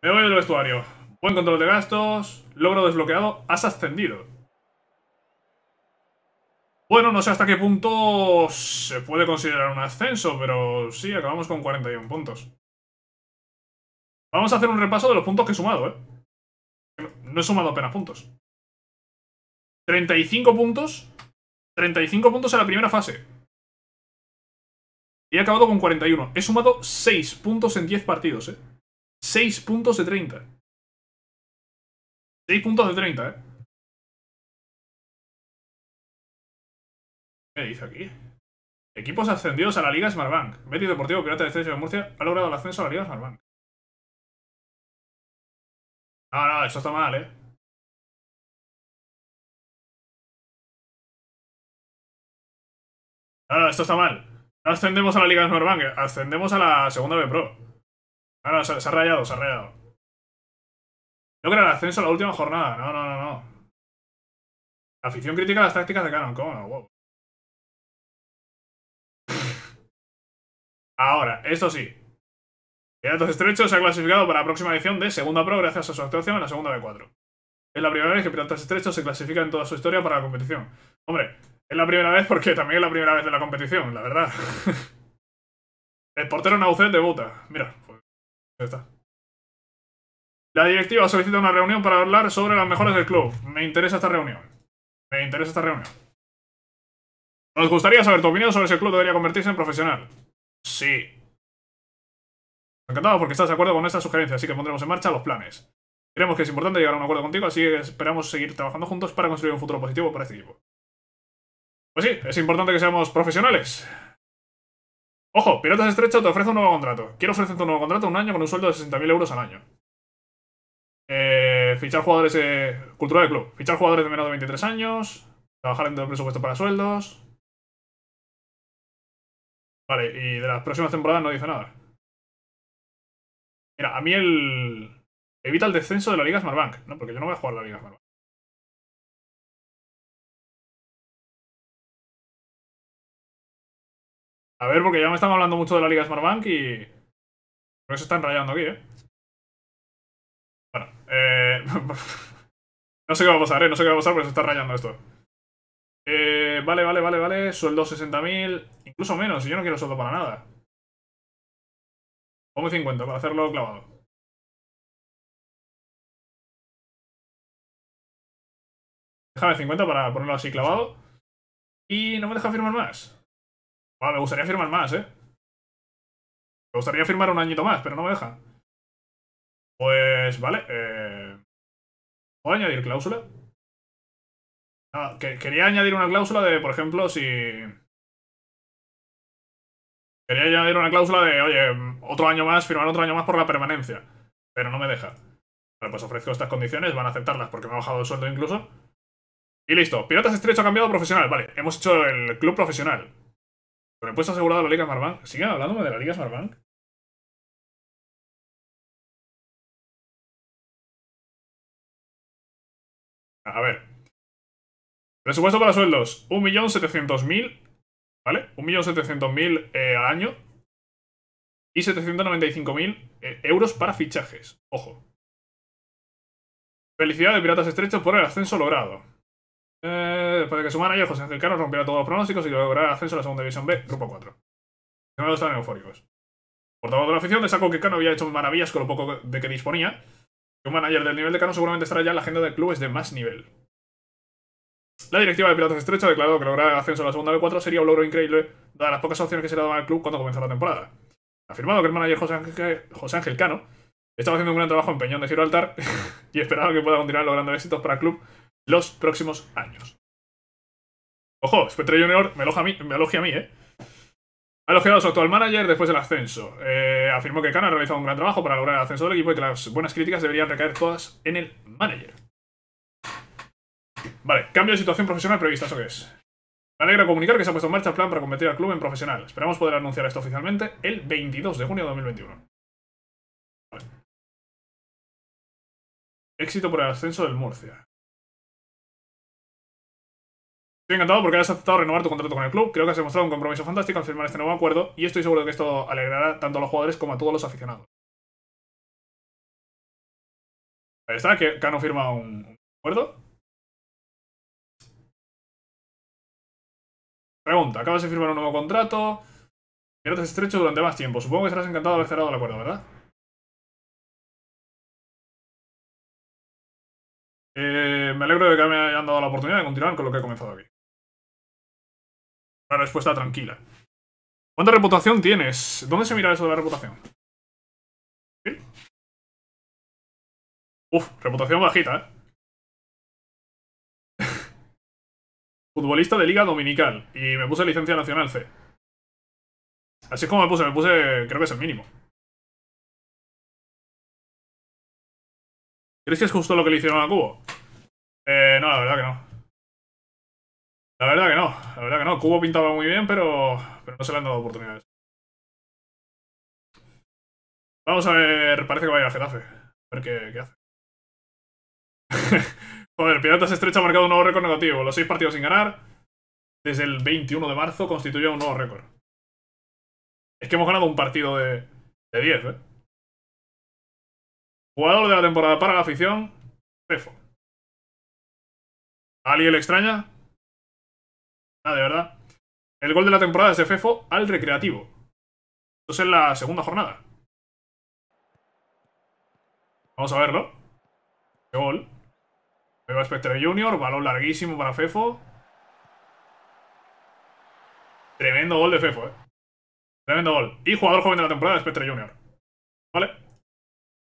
Me voy del vestuario. Buen control de gastos. Logro desbloqueado. Has ascendido. Bueno, no sé hasta qué punto se puede considerar un ascenso, pero sí, acabamos con 41 puntos. Vamos a hacer un repaso de los puntos que he sumado, ¿eh? No he sumado apenas puntos. 35 puntos. 35 puntos en la primera fase. Y he acabado con 41. He sumado 6 puntos en 10 partidos, ¿eh? 6 puntos de 30. 6 puntos de 30, ¿eh? ¿Qué dice aquí? Equipos ascendidos a la Liga Smartbank. Betis Deportivo Pirata de César de Murcia ha logrado el ascenso a la Liga Smartbank. No, no, esto está mal, ¿eh? No, no, esto está mal. No ascendemos a la Liga Smartbank, eh. ascendemos a la Segunda B Pro. Ah, se, ha rayado, se ha rayado. Logra el ascenso a la última jornada. No, no, no, no. La afición critica las tácticas de Canon. ¿Cómo Ahora, esto sí. Piratas Estrechos se ha clasificado para la próxima edición de Segunda Pro gracias a su actuación en la Segunda B4. Es la primera vez que Piratas Estrechos se clasifica en toda su historia para la competición. Hombre, es la primera vez porque también es la primera vez de la competición, la verdad. El portero Naucet debuta. Mira, la directiva solicita una reunión para hablar sobre las mejores del club. Me interesa esta reunión. Me interesa esta reunión. Nos gustaría saber tu opinión sobre si el club debería convertirse en profesional. Sí. Encantado porque estás de acuerdo con esta sugerencia, así que pondremos en marcha los planes. Creemos que es importante llegar a un acuerdo contigo, así que esperamos seguir trabajando juntos para construir un futuro positivo para este equipo. Pues sí, es importante que seamos profesionales. Ojo, Piratas Estrecho te ofrece un nuevo contrato. Quiero ofrecerte un nuevo contrato, un año con un sueldo de 60.000 euros al año. Eh, fichar jugadores... de... Eh, cultura del club. Fichar jugadores de menos de 23 años. Trabajar dentro del presupuesto para sueldos. Vale, y de las próximas temporadas no dice nada. Mira, a mí el... Evita el descenso de la Liga Smartbank, ¿no? Porque yo no voy a jugar la Liga Smartbank. A ver, porque ya me están hablando mucho de la Liga Smartbank y... Creo que se están rayando aquí, ¿eh? Bueno, eh... no sé qué va a pasar, ¿eh? No sé qué va a pasar, pero se está rayando esto. Eh, vale, vale, vale, vale. Sueldo 60.000. Incluso menos, yo no quiero sueldo para nada. Pongo 50 para hacerlo clavado. Déjame 50 para ponerlo así clavado. Y no me deja firmar más me gustaría firmar más, ¿eh? Me gustaría firmar un añito más, pero no me deja. Pues, vale. Eh... ¿Puedo añadir cláusula? No, ah, que, quería añadir una cláusula de, por ejemplo, si... Quería añadir una cláusula de, oye, otro año más, firmar otro año más por la permanencia. Pero no me deja. Vale, pues ofrezco estas condiciones, van a aceptarlas porque me ha bajado el sueldo incluso. Y listo. Piratas Estrecho ha cambiado profesional. Vale, hemos hecho el club profesional puesto asegurado de la Liga Smartbank. ¿Siguen hablándome de la Liga Smartbank? A ver. Presupuesto para sueldos. 1.700.000. ¿Vale? 1.700.000 eh, al año. Y 795.000 eh, euros para fichajes. Ojo. Felicidades, de Piratas Estrechos por el ascenso logrado. Eh, después de que su manager, José Ángel Cano, rompiera todos los pronósticos y lograra ascenso a la segunda división B, grupo 4. Los están eufóricos. Por todo de la afición destacó que Cano había hecho maravillas con lo poco de que disponía. Y un manager del nivel de Cano seguramente estará ya en la agenda de clubes de más nivel. La directiva de Piratas Estrecha ha declarado que lograr ascenso a la segunda B4 sería un logro increíble, dadas las pocas opciones que se le daban al club cuando comenzó la temporada. Ha afirmado que el manager José Ángel, Cano estaba haciendo un gran trabajo en Peñón de Gibraltar y esperaba que pueda continuar logrando éxitos para el club los próximos años. Ojo, Spectre Junior me aloja a mí, me aloja a mí ¿eh? Ha elogiado a su actual manager después del ascenso. Eh, afirmó que Khan ha realizado un gran trabajo para lograr el ascenso del equipo y que las buenas críticas deberían recaer todas en el manager. Vale, cambio de situación profesional prevista, ¿eso qué es? Me alegra comunicar que se ha puesto en marcha el plan para convertir al club en profesional. Esperamos poder anunciar esto oficialmente el 22 de junio de 2021. Vale. Éxito por el ascenso del Murcia. Estoy encantado porque has aceptado renovar tu contrato con el club. Creo que has demostrado un compromiso fantástico al firmar este nuevo acuerdo y estoy seguro de que esto alegrará tanto a los jugadores como a todos los aficionados. Ahí está, que Cano firma un acuerdo. Pregunta, acabas de firmar un nuevo contrato. has estrecho durante más tiempo. Supongo que estarás encantado de haber cerrado el acuerdo, ¿verdad? Eh, me alegro de que me hayan dado la oportunidad de continuar con lo que he comenzado aquí una respuesta tranquila. ¿Cuánta reputación tienes? ¿Dónde se mira eso de la reputación? ¿Sí? Uf, reputación bajita, ¿eh? Futbolista de Liga Dominical. Y me puse licencia nacional C. Así es como me puse. Me puse, creo que es el mínimo. ¿Crees que es justo lo que le hicieron a Cubo? Eh, no, la verdad que no. La verdad que no, la verdad que no. Cubo pintaba muy bien, pero, pero no se le han dado oportunidades. Vamos a ver, parece que va a ir a Getafe. A ver qué, hace. Joder, Piratas Estrecha ha marcado un nuevo récord negativo. Los seis partidos sin ganar, desde el 21 de marzo, constituye un nuevo récord. Es que hemos ganado un partido de, de 10, ¿eh? Jugador de la temporada para la afición, Pefo. alguien le extraña? Ah, de verdad. El gol de la temporada es de Fefo al Recreativo. Esto es en la segunda jornada. Vamos a verlo. Qué gol. a Spectre Junior, balón larguísimo para Fefo. Tremendo gol de Fefo, eh. Tremendo gol. Y jugador joven de la temporada, Spectre Junior. ¿Vale?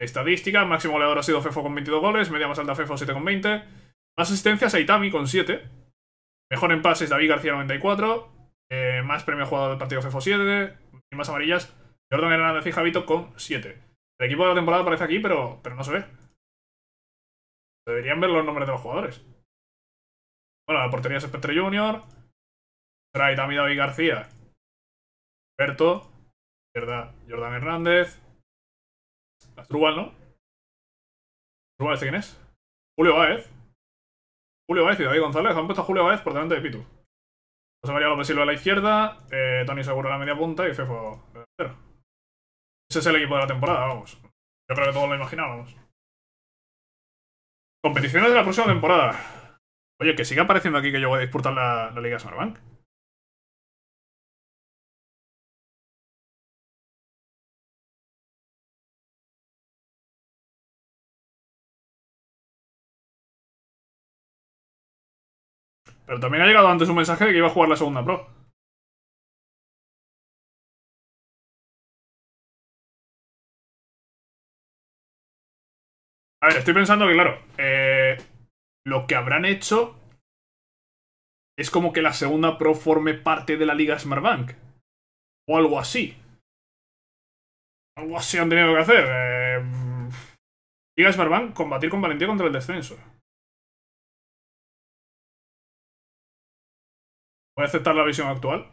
Estadística máximo goleador ha sido Fefo con 22 goles, media más alta Fefo 7 con 20. Más asistencias, Aitami con 7. Mejor en pases, David García 94. Eh, más premio jugador del partido FEFO 7. Y más amarillas, Jordan Hernández y Javito con 7. El equipo de la temporada aparece aquí, pero, pero no se ve. Deberían ver los nombres de los jugadores. Bueno, la portería es Spectre Junior. Trae también David García. Berto. verdad Jordan Hernández. Astrubal, ¿no? ¿Astrubal este quién es? Julio Báez. Julio Baez y David González. Han puesto a Julio Baez por delante de Pitu. José María López Silva a la izquierda, eh, Tony Seguro a la media punta y Fefo Ese es el equipo de la temporada, vamos. Yo creo que todos lo imaginábamos. Competiciones de la próxima temporada. Oye, que siga apareciendo aquí que yo voy a disputar la, la Liga Smartbank. Pero también ha llegado antes un mensaje de que iba a jugar la segunda pro. A ver, estoy pensando que, claro, eh, lo que habrán hecho es como que la segunda pro forme parte de la liga Smartbank. O algo así. Algo así han tenido que hacer. Eh, liga Smartbank, combatir con valentía contra el descenso. aceptar la visión actual?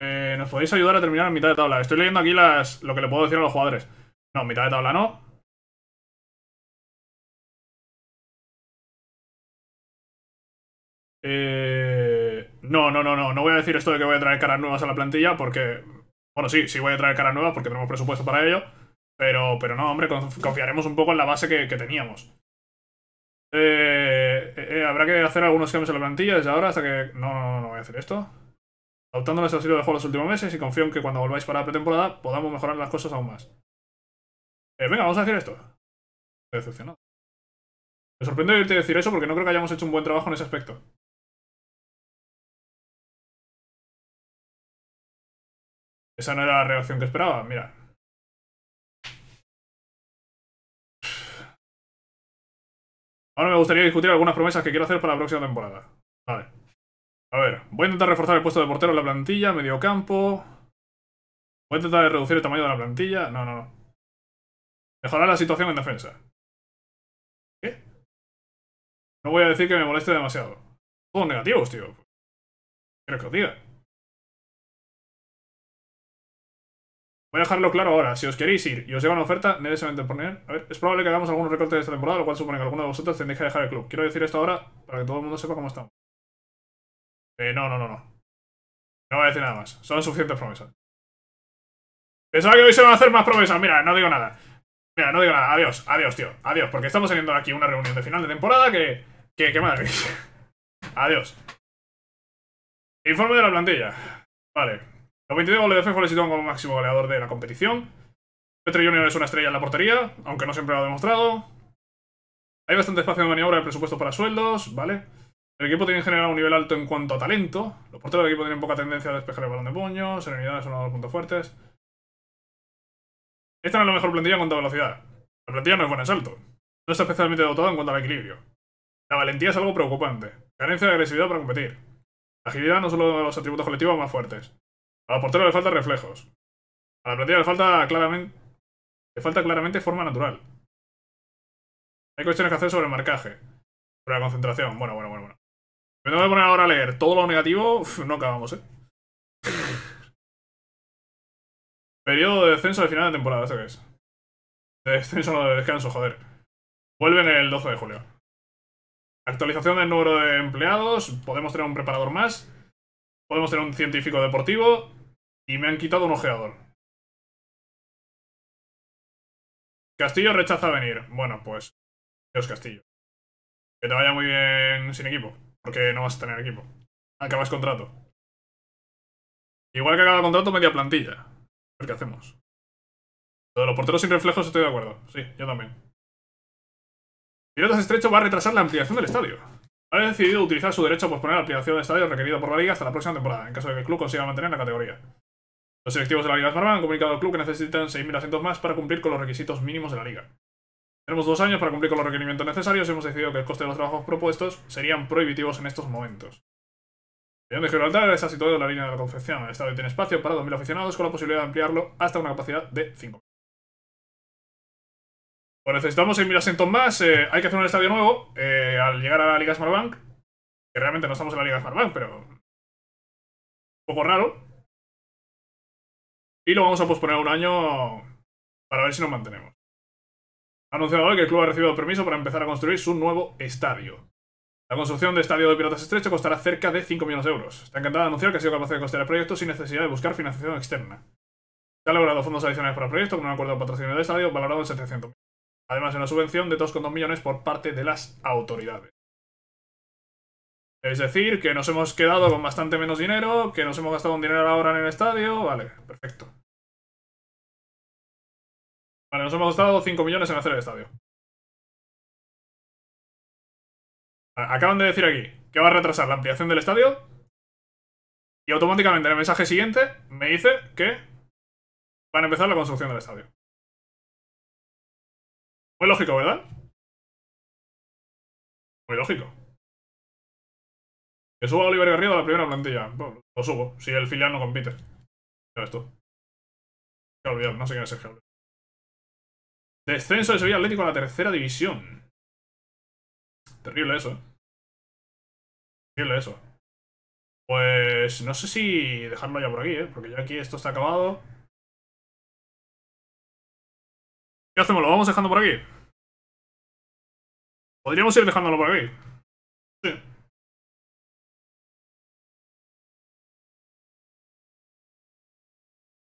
Eh, ¿Nos podéis ayudar a terminar en mitad de tabla? Estoy leyendo aquí las, lo que le puedo decir a los jugadores. No, mitad de tabla no. Eh... No, no, no, no. No voy a decir esto de que voy a traer caras nuevas a la plantilla porque. Bueno, sí, sí voy a traer caras nuevas porque tenemos presupuesto para ello. Pero, pero no, hombre, confiaremos un poco en la base que, teníamos. Eh, eh, eh, habrá que hacer algunos cambios en la plantilla desde ahora hasta que. No, no, no, no voy a hacer esto. Adoptando el estilo de juego los últimos meses y confío en que cuando volváis para la pretemporada podamos mejorar las cosas aún más. Eh, venga, vamos a hacer esto. Estoy decepcionado. Me sorprende oírte decir eso porque no creo que hayamos hecho un buen trabajo en ese aspecto. Esa no era la reacción que esperaba, mira. Ahora me gustaría discutir algunas promesas que quiero hacer para la próxima temporada. Vale. A ver, voy a intentar reforzar el puesto de portero en la plantilla, medio campo. Voy a intentar reducir el tamaño de la plantilla. No, no, no. Mejorar la situación en defensa. ¿Qué? No voy a decir que me moleste demasiado. Todos negativos, tío. Quiero que os diga. Voy a dejarlo claro ahora, si os queréis ir y os llega una oferta, necesariamente poner... A ver, es probable que hagamos algunos recortes de esta temporada, lo cual supone que alguno de vosotros tendréis que dejar el club. Quiero decir esto ahora para que todo el mundo sepa cómo estamos. Eh, no, no, no, no. No voy a decir nada más. Son suficientes promesas. Pensaba que hoy se van a hacer más promesas. Mira, no digo nada. Mira, no digo nada. Adiós, adiós, tío. Adiós, porque estamos teniendo aquí una reunión de final de temporada que... Que, que madre. adiós. Informe de la plantilla. Vale. Los 22 goles de fue le sitúan como máximo goleador de la competición. Petro Junior es una estrella en la portería, aunque no siempre lo ha demostrado. Hay bastante espacio de maniobra en el presupuesto para sueldos, ¿vale? El equipo tiene en general un nivel alto en cuanto a talento. Los porteros del equipo tienen poca tendencia a despejar el balón de puño, serenidad es uno de los puntos fuertes. Esta no es la mejor plantilla en cuanto a velocidad. La plantilla no es buena en salto. No está especialmente dotada en cuanto al equilibrio. La valentía es algo preocupante. Carencia de agresividad para competir. La agilidad no es uno de los atributos colectivos más fuertes. Al portero le falta reflejos. A la plantilla le falta claramente. Le falta claramente forma natural. Hay cuestiones que hacer sobre el marcaje. Sobre la concentración. Bueno, bueno, bueno, bueno. Me tengo que poner ahora a leer todo lo negativo. no acabamos, eh. Periodo de descenso de final de temporada, ¿sabes? qué es? De descenso no de descanso, joder. Vuelven el 12 de julio. Actualización del número de empleados. Podemos tener un preparador más. Podemos tener un científico deportivo. Y me han quitado un ojeador. Castillo rechaza venir. Bueno, pues... Dios Castillo. Que te vaya muy bien sin equipo. Porque no vas a tener equipo. Acabas contrato. Igual que acaba contrato, media plantilla. A ver qué hacemos. Lo de los porteros sin reflejos estoy de acuerdo. Sí, yo también. Pilotas estrecho va a retrasar la ampliación del estadio. Ha decidido utilizar su derecho a posponer la ampliación del estadio requerido por la liga hasta la próxima temporada, en caso de que el club consiga mantener la categoría. Los selectivos de la Liga Smartbank han comunicado al club que necesitan 6.000 asientos más para cumplir con los requisitos mínimos de la liga. Tenemos dos años para cumplir con los requerimientos necesarios y hemos decidido que el coste de los trabajos propuestos serían prohibitivos en estos momentos. El de Gibraltar está situado en la línea de la confección. El estadio tiene espacio para 2.000 aficionados con la posibilidad de ampliarlo hasta una capacidad de 5.000. Pues necesitamos 6.000 asientos más. Eh, hay que hacer un estadio nuevo eh, al llegar a la Liga Smartbank. Que realmente no estamos en la Liga Smartbank, pero... Un poco raro. Y lo vamos a posponer un año para ver si nos mantenemos. Ha anunciado hoy que el club ha recibido permiso para empezar a construir su nuevo estadio. La construcción de estadio de Piratas Estrecho costará cerca de 5 millones de euros. Está encantada de anunciar que ha sido capaz de costear el proyecto sin necesidad de buscar financiación externa. Se ha logrado fondos adicionales para el proyecto con un acuerdo de patrocinio del estadio valorado en 700.000. Además de una subvención de 2,2 millones por parte de las autoridades. Es decir, que nos hemos quedado con bastante menos dinero, que nos hemos gastado un dinero ahora en el estadio. Vale, perfecto. Vale, nos hemos gastado 5 millones en hacer el estadio. Acaban de decir aquí que va a retrasar la ampliación del estadio. Y automáticamente en el mensaje siguiente me dice que van a empezar la construcción del estadio. Muy lógico, ¿verdad? Muy lógico. Que suba Oliver Garrido a la primera plantilla. Pues, lo subo, si el filial no compite. Ya ves tú. ha olvidado, no sé quién es Sergio Descenso de Sevilla Atlético a la tercera división. Terrible eso, ¿eh? Terrible eso. Pues no sé si dejarlo ya por aquí, ¿eh? Porque ya aquí esto está acabado. ¿Qué hacemos? ¿Lo vamos dejando por aquí? Podríamos ir dejándolo por aquí. Sí.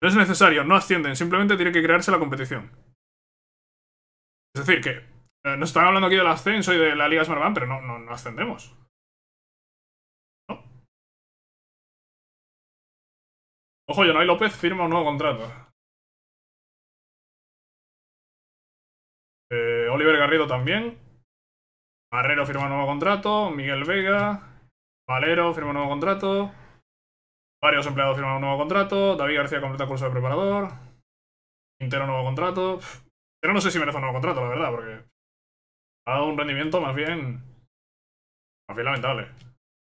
No es necesario, no ascienden, simplemente tiene que crearse la competición. Es decir, que eh, nos están hablando aquí del ascenso y de la Liga Smartband, pero no, no, ascendemos. ¿No? Ojo, López firma un nuevo contrato. Eh, Oliver Garrido también. Barrero firma un nuevo contrato. Miguel Vega. Valero firma un nuevo contrato. Varios empleados firman un nuevo contrato. David García completa curso de preparador. Quintero nuevo contrato. Pero no sé si merece un nuevo contrato, la verdad, porque ha dado un rendimiento más bien. Más bien lamentable.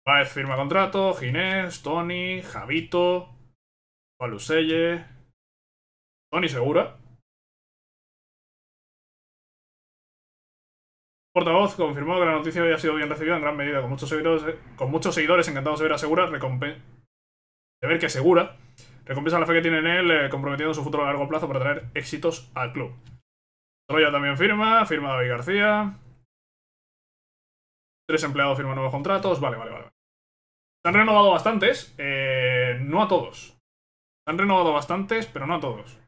Paez firma contrato, Ginés, Tony, Javito, Paluselle, Tony Segura. Portavoz confirmó que la noticia había sido bien recibida en gran medida, con muchos seguidores, eh, con muchos seguidores encantados de ver a Segura, de ver que Segura recompensa la fe que tiene en él, eh, comprometiendo su futuro a largo plazo para traer éxitos al club. Troya también firma, firma David García. Tres empleados firman nuevos contratos. Vale, vale, vale. Se han renovado bastantes, eh, no a todos. Se han renovado bastantes, pero no a todos.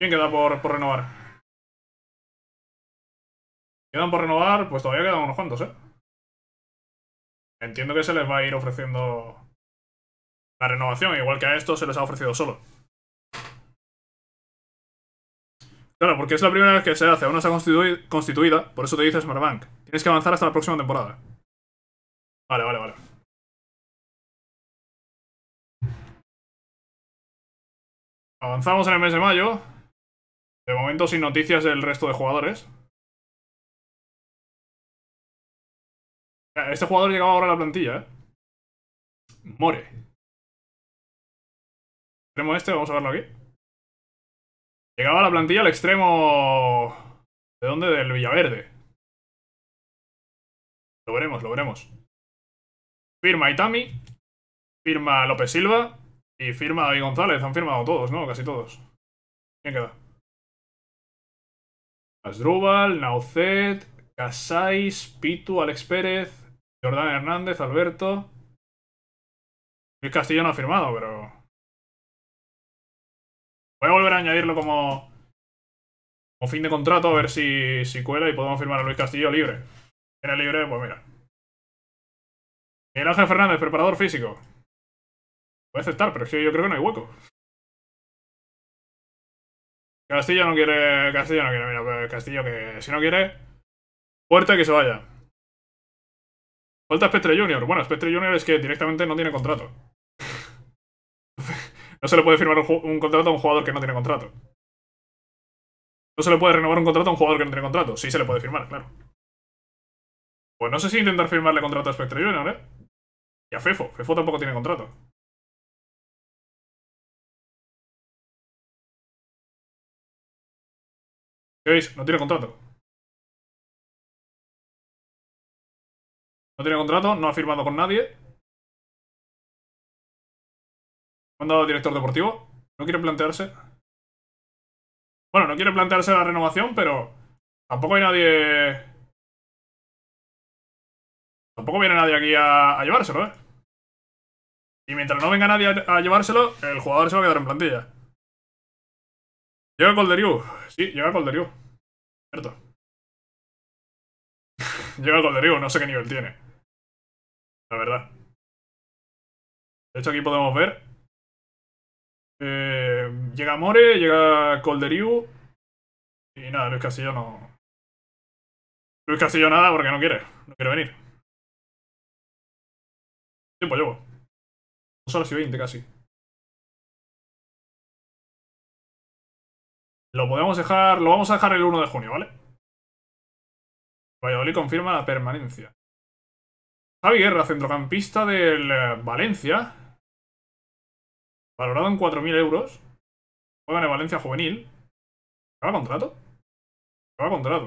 ¿Quién queda por, por renovar? Quedan por renovar, pues todavía quedan unos cuantos, ¿eh? Entiendo que se les va a ir ofreciendo la renovación, igual que a estos se les ha ofrecido solo. Claro, porque es la primera vez que se hace, aún no está constituida, constituida por eso te dice Smartbank. Tienes que avanzar hasta la próxima temporada. Vale, vale, vale. Avanzamos en el mes de mayo. De momento sin noticias del resto de jugadores. Este jugador llegaba ahora a la plantilla, ¿eh? More. Tenemos este, vamos a verlo aquí. Llegaba la plantilla al extremo... ¿De dónde? Del Villaverde. Lo veremos, lo veremos. Firma Itami, firma López Silva y firma David González. Han firmado todos, ¿no? Casi todos. ¿Quién queda? Asdrúbal, Naucet, Casais, Pitu, Alex Pérez, Jordán Hernández, Alberto. Luis Castillo no ha firmado, pero... Voy a volver a añadirlo como, fin de contrato, a ver si, si cuela y podemos firmar a Luis Castillo libre. Era libre, pues mira. Miguel Ángel Fernández, preparador físico. Puede aceptar, pero sí, yo creo que no hay hueco. Castillo no quiere. Castillo no quiere, mira, pues, Castillo que si no quiere. Puerta que se vaya. Falta Spectre Junior. Bueno, Spectre Junior es que directamente no tiene contrato. No se le puede firmar un, contrato a un jugador que no tiene contrato. No se le puede renovar un contrato a un jugador que no tiene contrato. Sí se le puede firmar, claro. Pues no sé si intentar firmarle contrato a Spectre Junior, ¿eh? Y a Fefo. Fefo tampoco tiene contrato. ¿Qué veis? No tiene contrato. No tiene contrato, no ha firmado con nadie. mandado director deportivo? No quiere plantearse. Bueno, no quiere plantearse la renovación, pero tampoco hay nadie... Tampoco viene nadie aquí a, llevárselo, ¿eh? Y mientras no venga nadie a, llevárselo, el jugador se va a quedar en plantilla. Llega Ryu Sí, llega Colderiu. Cierto. llega Ryu, no sé qué nivel tiene. La verdad. De hecho, aquí podemos ver eh, llega More, llega Colderiu. Y nada, Luis Castillo no. Luis Castillo nada porque no quiere. No quiere venir. Tiempo llevo. Dos horas y veinte casi. Lo podemos dejar. Lo vamos a dejar el 1 de junio, ¿vale? Valladolid confirma la permanencia. Javier, Guerra, centrocampista del eh, Valencia, valorado en 4.000 euros, juega en Valencia Juvenil. ¿Acaba contrato? Acaba contrato.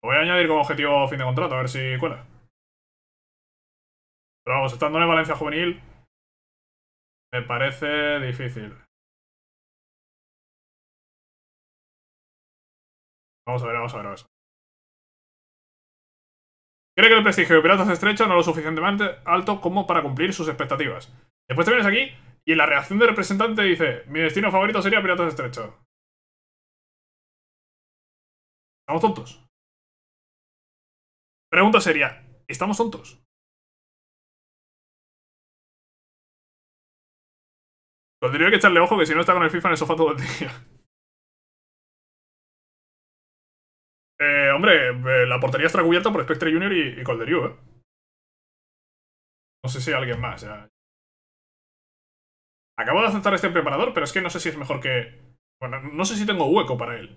Lo voy a añadir como objetivo fin de contrato, a ver si cuela. Pero vamos, estando en Valencia Juvenil, me parece difícil. Vamos a ver, vamos a ver, vamos a que el prestigio de Piratas estrecho no es lo suficientemente alto como para cumplir sus expectativas. Después te vienes aquí y en la reacción del representante dice, mi destino favorito sería Piratas Estrecho. ¿Estamos tontos? Pregunta sería ¿estamos tontos? Pues tendría que echarle ojo que si no está con el FIFA en el sofá todo el día. Eh, hombre, eh, la portería está cubierta por Spectre Junior y, y Colderiu, ¿eh? No sé si hay alguien más. Ya. Acabo de aceptar este preparador, pero es que no sé si es mejor que... Bueno, no sé si tengo hueco para él.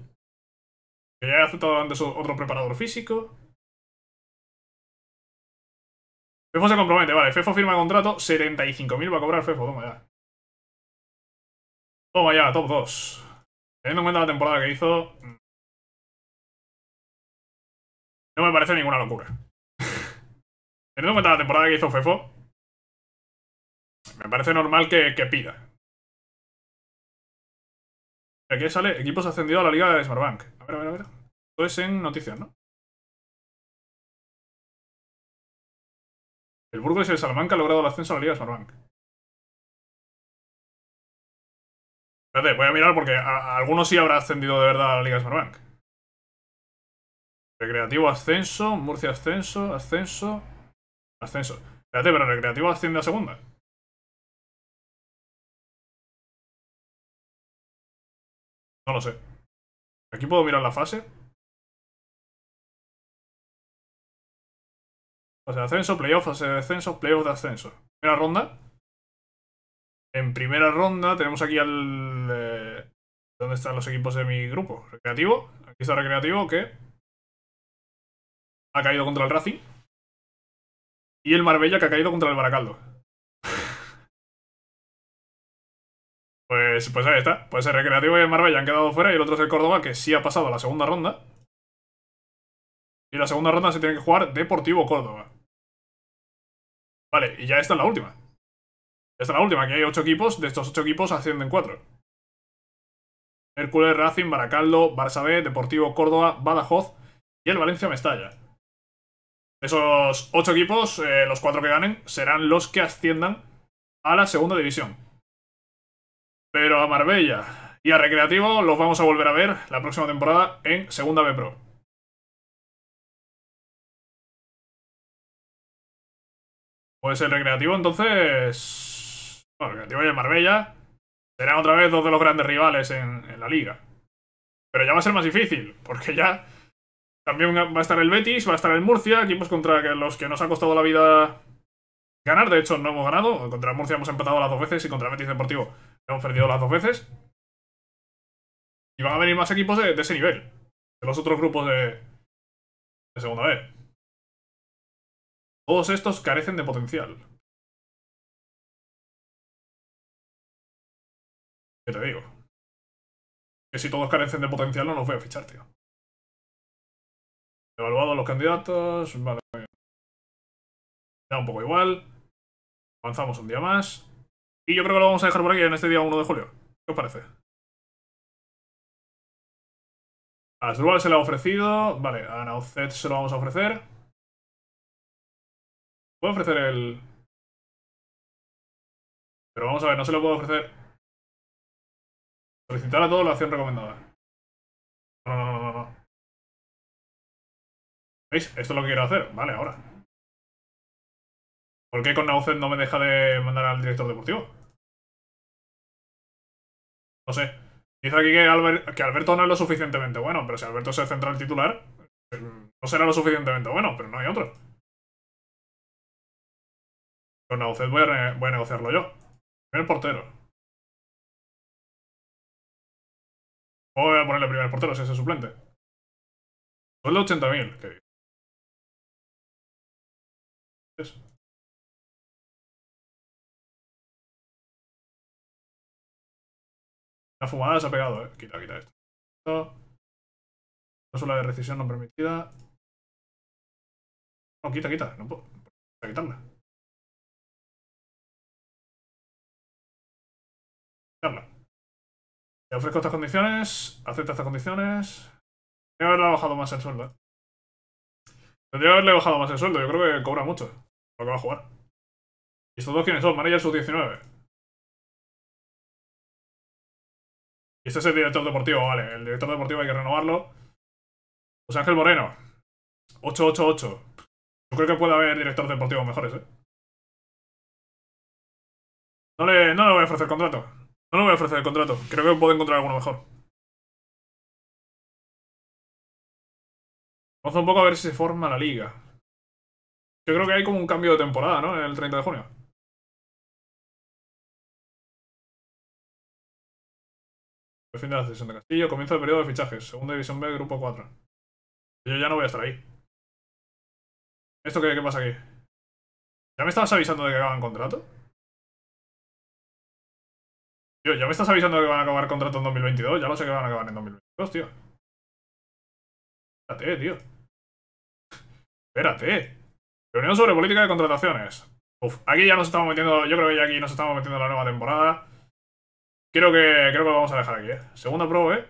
Que ya he aceptado antes otro preparador físico. Fefo se compromete, vale. Fefo firma contrato, 75.000 va a cobrar Fefo, toma ya. Toma ya, top 2. Teniendo en cuenta la temporada que hizo, no me parece ninguna locura. Teniendo en cuenta la temporada que hizo Fefo, me parece normal que, pida. Aquí sale equipos ascendidos a la liga de Smartbank. A ver, a ver, a ver. Esto es en noticias, ¿no? El Burgos y el Salamanca han logrado el ascenso a la liga de Smartbank. Espérate, voy a mirar porque algunos sí habrá ascendido de verdad a la liga de Smartbank. Recreativo ascenso, Murcia ascenso, ascenso, ascenso. Espérate, pero Recreativo asciende a segunda. No lo sé. Aquí puedo mirar la fase. Fase de ascenso, playoff, fase de ascenso, playoff de ascenso. Primera ronda. En primera ronda tenemos aquí al... Eh, ¿Dónde están los equipos de mi grupo? Recreativo. Aquí está Recreativo, que ha caído contra el Racing. Y el Marbella que ha caído contra el Baracaldo. pues, pues ahí está. Pues el Recreativo y el Marbella han quedado fuera y el otro es el Córdoba que sí ha pasado a la segunda ronda. Y la segunda ronda se tiene que jugar Deportivo Córdoba. Vale, y ya esta es la última. está es la última, aquí hay 8 equipos, de estos ocho equipos ascienden 4. Hércules, Racing, Baracaldo, Barça B, Deportivo Córdoba, Badajoz y el Valencia Mestalla. Esos ocho equipos, eh, los cuatro que ganen, serán los que asciendan a la segunda división. Pero a Marbella y a Recreativo los vamos a volver a ver la próxima temporada en Segunda B Pro. Pues el Recreativo entonces... Bueno, Recreativo y Marbella serán otra vez dos de los grandes rivales en la liga. Pero ya va a ser más difícil, porque ya también va a estar el Betis, va a estar el Murcia, equipos contra los que nos ha costado la vida ganar. De hecho, no hemos ganado. Contra Murcia hemos empatado las dos veces y contra Betis Deportivo hemos perdido las dos veces. Y van a venir más equipos de, ese nivel, de los otros grupos de, de segunda vez. Todos estos carecen de potencial. ¿Qué te digo? Que si todos carecen de potencial no los voy a fichar, tío. Evaluado los candidatos. Vale. Da un poco igual. Avanzamos un día más. Y yo creo que lo vamos a dejar por aquí en este día 1 de julio. ¿Qué os parece? A Asdrubal se le ha ofrecido. Vale, a Naucet se lo vamos a ofrecer. Puedo ofrecer el... Pero vamos a ver, no se lo puedo ofrecer. Solicitar a todos la acción recomendada. No, no, no, no, no. ¿Veis? Esto es lo que quiero hacer. Vale, ahora. ¿Por qué con Naucet no me deja de mandar al director deportivo? No sé. Dice aquí que, Alberto no es lo suficientemente bueno, pero si Alberto es el central titular, pues, no será lo suficientemente bueno, pero no hay otro. Con Naucet voy, a, negociarlo yo. Primer portero. Voy a ponerle primer portero si es el suplente. Solo 80.000, querido. La fumada se ha pegado, eh. Quita, quita esto. sola de recisión no permitida. No, quita, quita. No puedo. quitarla. Quitarla. Le ofrezco estas condiciones. Acepta estas condiciones. Tendría que haberle bajado más el sueldo, eh. Tendría que haberle bajado más el sueldo. Yo creo que cobra mucho. Lo que va a jugar. ¿Y estos dos quiénes son? María sub-19. Y este es el director deportivo, vale. El director deportivo hay que renovarlo. José Ángel Moreno. 888. Yo creo que puede haber director deportivo mejores, ¿eh? No le, no le voy a ofrecer contrato. No le voy a ofrecer el contrato. Creo que puedo encontrar alguno mejor. Vamos un poco a ver si se forma la liga. Yo creo que hay como un cambio de temporada, ¿no? En el 30 de junio. fin de la sesión de Castillo, comienza el periodo de fichajes, segunda división B, grupo 4. Yo ya no voy a estar ahí. ¿Esto qué, pasa aquí? ¿Ya me estabas avisando de que acaban contrato? Tío, ya me estás avisando de que van a acabar contrato en 2022, ya lo sé que van a acabar en 2022, tío. Espérate, tío. Espérate. Reunión sobre política de contrataciones. Uf, aquí ya nos estamos metiendo, yo creo que ya aquí nos estamos metiendo en la nueva temporada. Creo que, creo que lo vamos a dejar aquí, ¿eh? Segunda pro, ¿eh?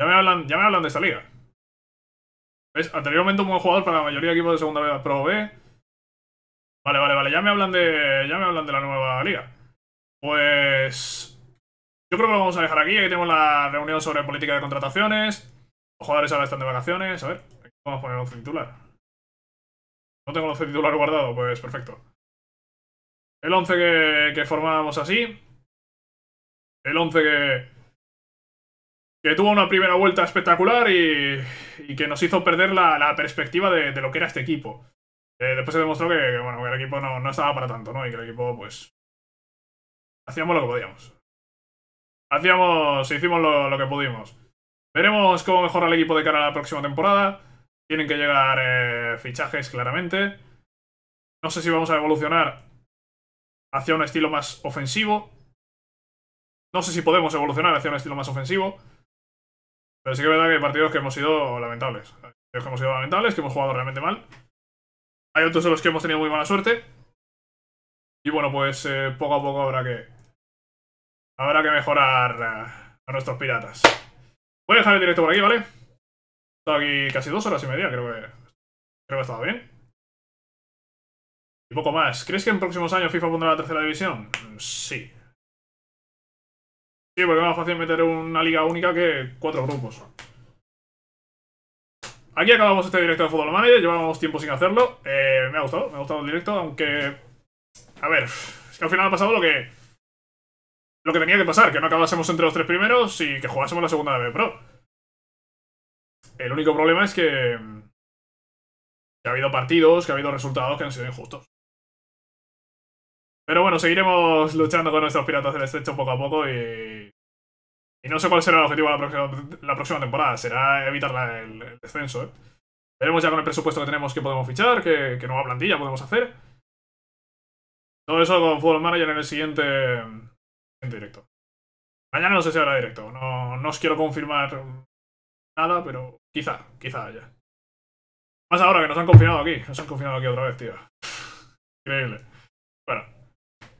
Ya me hablan, ya me hablan de esta liga. ¿Ves? Anteriormente un buen jugador para la mayoría de equipos de segunda pro B. Vale, vale, vale. Ya me hablan de, ya me hablan de la nueva liga. Pues... Yo creo que lo vamos a dejar aquí. Aquí tenemos la reunión sobre política de contrataciones. Los jugadores ahora están de vacaciones. A ver, vamos a poner 11 titular. No tengo el 11 titular guardado, pues perfecto. El 11 que, formábamos así. El 11 que, que tuvo una primera vuelta espectacular y, que nos hizo perder la, perspectiva de, lo que era este equipo. Eh, después se demostró que, bueno, el equipo no, estaba para tanto, ¿no? Y que el equipo, pues... Hacíamos lo que podíamos. Hacíamos... Hicimos lo que pudimos. Veremos cómo mejora el equipo de cara a la próxima temporada. Tienen que llegar eh, fichajes, claramente. No sé si vamos a evolucionar hacia un estilo más ofensivo. No sé si podemos evolucionar hacia un estilo más ofensivo. Pero sí que es verdad que hay partidos que hemos sido lamentables. partidos que hemos sido lamentables, que hemos jugado realmente mal. Hay otros de los que hemos tenido muy mala suerte. Y bueno, pues eh, poco a poco habrá que... Habrá que mejorar eh, a nuestros piratas. Voy a dejar el directo por aquí, ¿vale? estado aquí casi dos horas y media, creo que, creo que ha bien. Y poco más. ¿Crees que en próximos años FIFA pondrá la tercera división? Mm, sí. Sí, porque es más fácil meter una liga única que cuatro grupos. Aquí acabamos este directo de Fútbol Manager, llevábamos tiempo sin hacerlo. Eh, me ha gustado, me ha gustado el directo, aunque... A ver, es que al final ha pasado lo que lo que tenía que pasar, que no acabásemos entre los tres primeros y que jugásemos la segunda de B El único problema es que, mm, que ha habido partidos, que ha habido resultados que han sido injustos. Pero bueno, seguiremos luchando con nuestros piratas del estrecho poco a poco y... Y no sé cuál será el objetivo de la próxima, temporada. Será evitar el, descenso, ¿eh? Veremos ya con el presupuesto que tenemos que podemos fichar, que nueva plantilla podemos hacer. Todo eso con Football Manager en el siguiente en directo. Mañana no sé si habrá directo. No, no os quiero confirmar nada, pero quizá, quizá haya. Más ahora que nos han confinado aquí. Nos han confinado aquí otra vez, tío. Increíble. Bueno,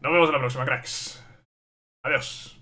nos vemos en la próxima, cracks. Adiós.